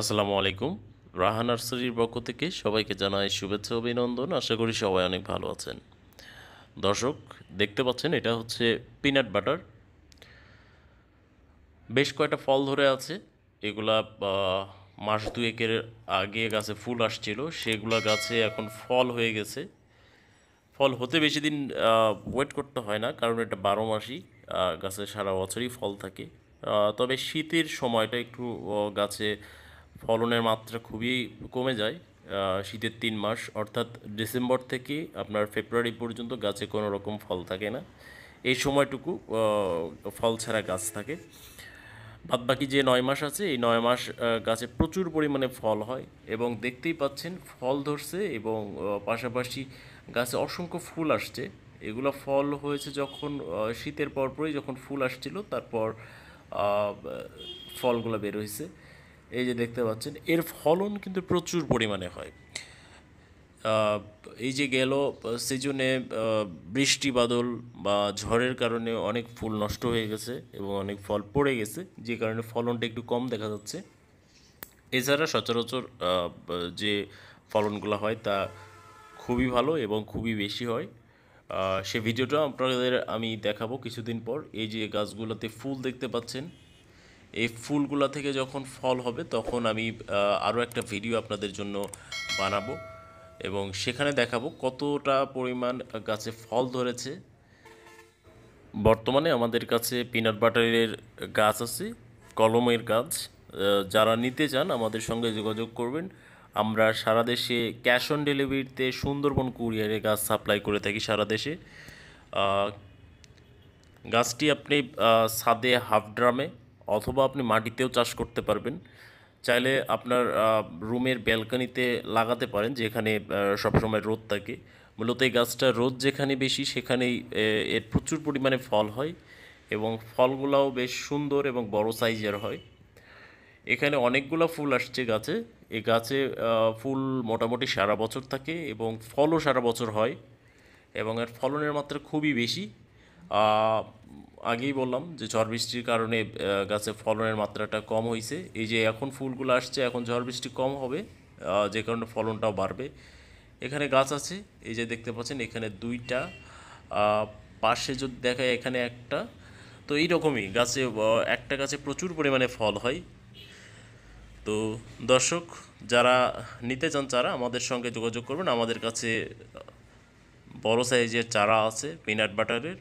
আসসালামু আলাইকুম রাহা নার্সারির পক্ষ থেকে সবাইকে জানাই শুভেচ্ছা অভিনন্দন আশা করি সবাই অনেক ভালো আছেন দর্শক দেখতে পাচ্ছেন এটা হচ্ছে পিনাট বাটার বেশ কয়েকটা ফল ধরে আছে এগুলা মাস দুয়েকের আগে গাছে ফুল আসছিল সেগুলা গাছে এখন ফল হয়ে গেছে ফল হতে বেশি দিন ওয়েট করতে হয় না কারণ এটা বারো মাসই গাছে সারা বছরই ফল থাকে তবে শীতের সময়টা একটু গাছে ফলনের মাত্রা খুবই কমে যায় শীতের তিন মাস অর্থাৎ ডিসেম্বর থেকে আপনার ফেব্রুয়ারি পর্যন্ত গাছে কোনো রকম ফল থাকে না এই সময়টুকু ফল ছাড়া গাছ থাকে বাদ বাকি যে নয় মাস আছে এই নয় মাস গাছে প্রচুর পরিমাণে ফল হয় এবং দেখতেই পাচ্ছেন ফল ধরছে এবং পাশাপাশি গাছে অসংখ্য ফুল আসছে এগুলো ফল হয়েছে যখন শীতের পরপরই যখন ফুল আসছিল তারপর ফলগুলো বের হয়েছে এই যে দেখতে পাচ্ছেন এর ফলন কিন্তু প্রচুর পরিমাণে হয় এই যে গেল সিজনে বৃষ্টি বাদল বা ঝড়ের কারণে অনেক ফুল নষ্ট হয়ে গেছে এবং অনেক ফল পড়ে গেছে যে কারণে ফলনটা একটু কম দেখা যাচ্ছে এছাড়া সচরাচর যে ফলনগুলো হয় তা খুবই ভালো এবং খুবই বেশি হয় সে ভিডিওটা আপনাদের আমি দেখাবো কিছুদিন পর এই যে গাছগুলোতে ফুল দেখতে পাচ্ছেন এই ফুলগুলো থেকে যখন ফল হবে তখন আমি আরও একটা ভিডিও আপনাদের জন্য বানাবো এবং সেখানে দেখাবো কতটা পরিমাণ গাছে ফল ধরেছে বর্তমানে আমাদের কাছে পিনাট বাটারের গাছ আছে কলমের গাছ যারা নিতে চান আমাদের সঙ্গে যোগাযোগ করবেন আমরা সারা দেশে ক্যাশ অন ডেলিভারিতে সুন্দরবন কুরিয়ারে গাছ সাপ্লাই করে থাকি সারা দেশে গাছটি আপনি সাদে হাফ ড্রামে অথবা আপনি মাটিতেও চাষ করতে পারবেন চাইলে আপনার রুমের ব্যালকানিতে লাগাতে পারেন যেখানে সবসময় রোদ থাকে মূলত এই গাছটা রোদ যেখানে বেশি সেখানেই এর প্রচুর পরিমাণে ফল হয় এবং ফলগুলাও বেশ সুন্দর এবং বড় সাইজের হয় এখানে অনেকগুলো ফুল আসছে গাছে এই গাছে ফুল মোটামুটি সারা বছর থাকে এবং ফলও সারা বছর হয় এবং এর ফলনের মাত্রা খুবই বেশি আগেই বললাম যে ঝড় বৃষ্টির কারণে গাছে ফলনের মাত্রাটা কম হয়েছে এই যে এখন ফুলগুলো আসছে এখন ঝড় বৃষ্টি কম হবে যে কারণে ফলনটাও বাড়বে এখানে গাছ আছে এই যে দেখতে পাচ্ছেন এখানে দুইটা পাশে যদি দেখায় এখানে একটা তো এই রকমই গাছে একটা গাছে প্রচুর পরিমাণে ফল হয় তো দর্শক যারা নিতে চান চারা আমাদের সঙ্গে যোগাযোগ করবেন আমাদের কাছে বড় সাইজের চারা আছে পিনাট বাটারের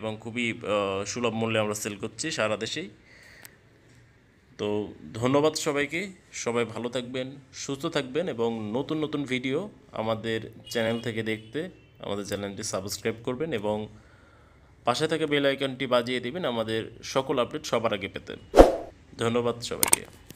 এবং খুবই সুলভ মূল্যে আমরা সেল করছি সারা দেশেই তো ধন্যবাদ সবাইকে সবাই ভালো থাকবেন সুস্থ থাকবেন এবং নতুন নতুন ভিডিও আমাদের চ্যানেল থেকে দেখতে আমাদের চ্যানেলটি সাবস্ক্রাইব করবেন এবং পাশে থাকা বেল আইকনটি বাজিয়ে দেবেন আমাদের সকল আপডেট সবার আগে পেতে ধন্যবাদ সবাইকে